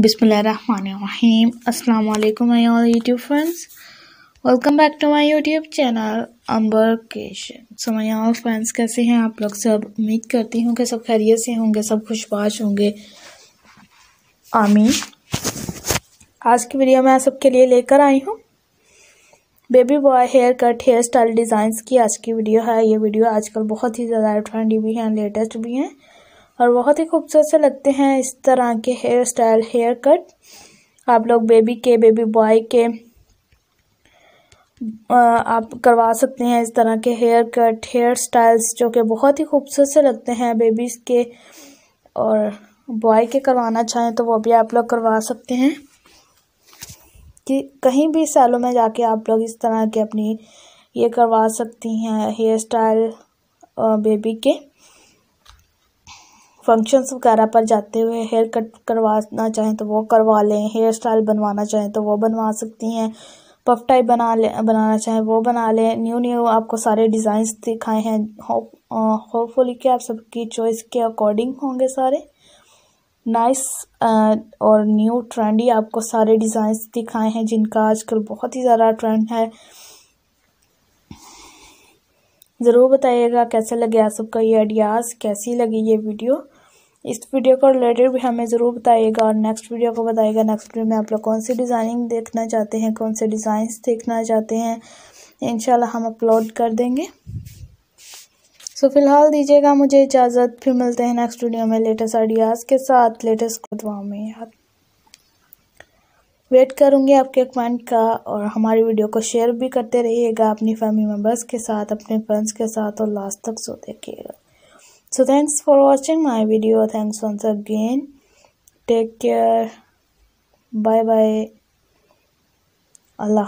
बिसमीम वालेकुम my all YouTube friends welcome back to my YouTube channel अंबर केशन सो माय ऑल फ्रेंड्स कैसे हैं आप लोग सब उम्मीद करती हूँ कि सब खैरियत से होंगे सब खुशबाश होंगे आमीन आज की वीडियो मैं सबके लिए लेकर आई हूँ baby boy hair cut hair style designs की आज की वीडियो है ये वीडियो आजकल बहुत ही ज़्यादा ट्रेंडी भी हैं लेटेस्ट भी हैं और बहुत ही खूबसूरत से लगते हैं इस तरह के हेयर स्टाइल हेयर कट आप लोग बेबी के बेबी बॉय के आप करवा सकते हैं इस तरह के हेयर कट हेयर स्टाइल्स जो कि बहुत ही खूबसूरत से लगते हैं बेबीज़ के और बॉय के करवाना चाहें तो वो भी आप लोग करवा सकते हैं कि कहीं भी सैलों में जाके आप लोग इस तरह के अपनी ये करवा सकती हैं हेयर स्टाइल बेबी के फंक्शंस वगैरह पर जाते हुए हेयर कट करवाना चाहें तो वो करवा लें हेयर स्टाइल बनवाना चाहें तो वो बनवा सकती हैं पफ टाइप बना ले बनाना चाहें वो बना लें न्यू न्यू आपको सारे डिज़ाइंस दिखाए हैं होपफुली कि आप सबकी चॉइस के अकॉर्डिंग होंगे सारे नाइस और न्यू ट्रेंडी आपको सारे डिज़ाइंस दिखाए हैं जिनका आजकल बहुत ही ज़्यादा ट्रेंड है ज़रूर बताइएगा कैसे लगे आप सबका ये आइडियाज़ कैसी लगी ये वीडियो इस वीडियो को रिलेटेड भी हमें ज़रूर बताइएगा और नेक्स्ट वीडियो को बताइएगा नेक्स्ट वीडियो में आप लोग कौन सी डिज़ाइनिंग देखना चाहते हैं कौन से डिज़ाइंस देखना चाहते हैं इन हम अपलोड कर देंगे सो so, फिलहाल दीजिएगा मुझे इजाज़त फिर मिलते हैं नेक्स्ट वीडियो में लेटेस्ट आइडियाज़ के साथ लेटेस्ट दुआ में याद वेट करूँगी आपके कमेंट का और हमारी वीडियो को शेयर भी करते रहिएगा अपनी फैमिली मेम्बर्स के साथ अपने फ्रेंड्स के साथ और लास्ट तक सो देखिएगा so thanks for watching my video thanks once again take care bye bye allah